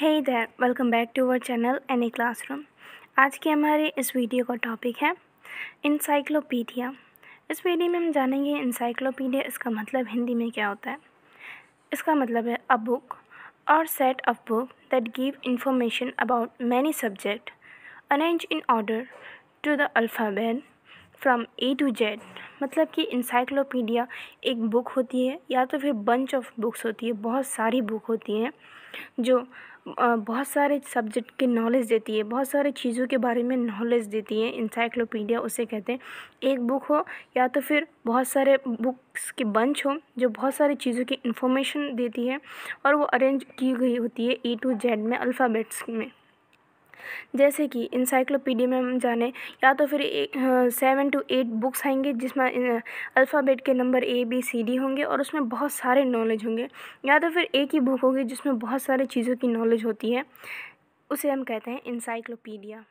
है इधर welcome back to our channel any classroom आज की हमारे इस वीडियो का टॉपिक है इंसाइक्लोपीडिया इस वीडियो में हम जानेंगे इंसाइक्लोपीडिया इसका मतलब हिंदी में क्या होता है इसका मतलब है a book or set of book that give information about many subject arrange in order to the alphabet from A to Z मतलब कि इंसाइक्लोपीडिया एक बुक होती है या तो फिर बंच ऑफ बुक्स होती है बहुत सारी बुक होती हैं जो बहुत सारे सब्जेक्ट के नॉलेज देती है बहुत सारे चीज़ों के बारे में नॉलेज देती है इंसाइक्लोपीडिया उसे कहते हैं एक बुक हो या तो फिर बहुत सारे बुक्स के बंच हो जो बहुत सारी चीज़ों की इंफॉर्मेशन देती है और वो अरेंज की गई होती है ए टू जेड में अल्फ़ाबेट्स में जैसे कि इंसाइक्लोपीडिया में हम जाने या तो फिर सेवन टू एट बुक्स आएंगे जिसमें अल्फ़ाबेट के number A B C D होंगे और उसमें बहुत सारे नॉलेज होंगे या तो फिर एक ही बुक होगी जिसमें बहुत सारी चीज़ों की नॉलेज होती है उसे हम कहते हैं इंसाइक्लोपीडिया